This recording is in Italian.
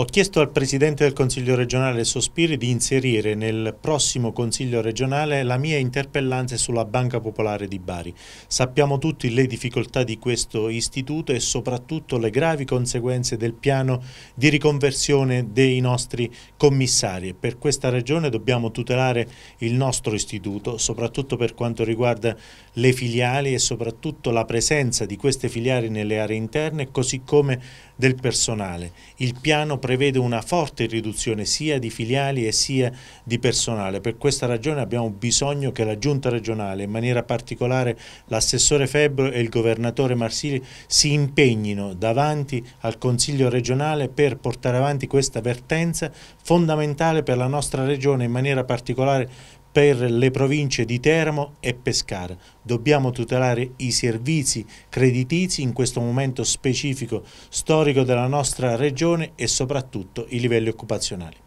Ho chiesto al Presidente del Consiglio regionale Sospiri di inserire nel prossimo Consiglio regionale la mia interpellanza sulla Banca Popolare di Bari. Sappiamo tutti le difficoltà di questo istituto e soprattutto le gravi conseguenze del piano di riconversione dei nostri commissari. Per questa ragione dobbiamo tutelare il nostro istituto, soprattutto per quanto riguarda le filiali e soprattutto la presenza di queste filiali nelle aree interne, così come del personale. Il piano prevede una forte riduzione sia di filiali e sia di personale. Per questa ragione abbiamo bisogno che la Giunta regionale, in maniera particolare l'assessore Febbro e il governatore Marsili, si impegnino davanti al Consiglio regionale per portare avanti questa vertenza fondamentale per la nostra regione, in maniera particolare per le province di Teramo e Pescara. Dobbiamo tutelare i servizi creditizi in questo momento specifico storico della nostra regione e soprattutto i livelli occupazionali.